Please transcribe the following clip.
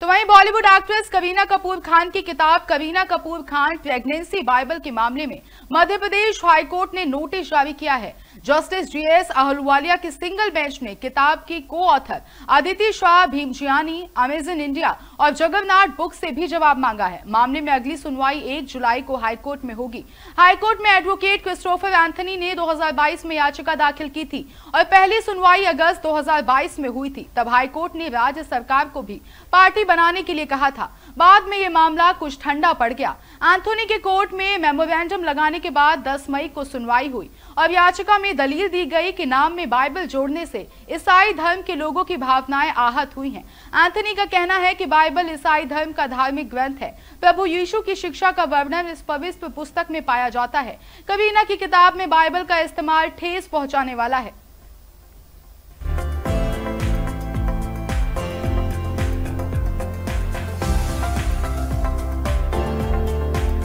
तो वहीं Bollywood actress Kareena Kapoor Khan की किताब कवीना कपूर खान प्रेगनेंसी बाइबल के मामले में मध्य प्रदेश हाईकोर्ट ने नोटिस जारी किया है जस्टिस जीएस अहलुवालिया की सिंगल बेंच ने किताब की को author Aditi Shah Bhimjiani Amazon India और जगन्नाथ बुक से भी जवाब मांगा है मामले में अगली सुनवाई एक जुलाई को हाईकोर्ट में होगी हाईकोर्ट में एडवोकेट क्रिस्टोफर एंथनी ने दो में याचिका दाखिल की थी और पहली सुनवाई अगस्त दो में हुई थी तब हाईकोर्ट ने राज्य सरकार को भी पार्टी बनाने के लिए कहा था बाद में ये मामला कुछ ठंडा पड़ गया एंथोनी के कोर्ट में मेमोरेंडम लगाने के बाद 10 मई को सुनवाई हुई और याचिका में दलील दी गई कि नाम में बाइबल जोड़ने से ईसाई धर्म के लोगों की भावनाएं आहत हुई हैं एंथोनी का कहना है कि बाइबल ईसाई धर्म का धार्मिक ग्रंथ है प्रभु यीशु की शिक्षा का वर्णन इस पवित्र पुस्तक में पाया जाता है कबीना की किताब में बाइबल का इस्तेमाल ठेस पहुँचाने वाला है